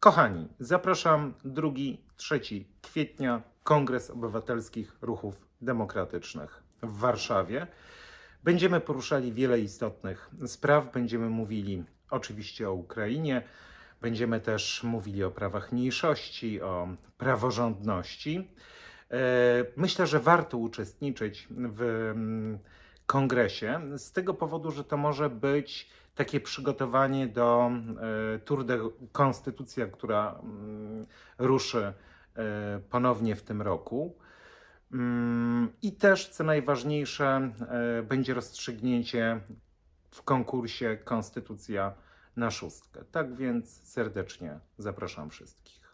Kochani, zapraszam 2-3 kwietnia Kongres Obywatelskich Ruchów Demokratycznych w Warszawie. Będziemy poruszali wiele istotnych spraw, będziemy mówili oczywiście o Ukrainie, będziemy też mówili o prawach mniejszości, o praworządności. E, myślę, że warto uczestniczyć w mm, kongresie, z tego powodu, że to może być takie przygotowanie do e, Tour de Konstytucja, która mm, ruszy e, ponownie w tym roku. Mm, I też, co najważniejsze, e, będzie rozstrzygnięcie w konkursie Konstytucja na szóstkę. Tak więc serdecznie zapraszam wszystkich.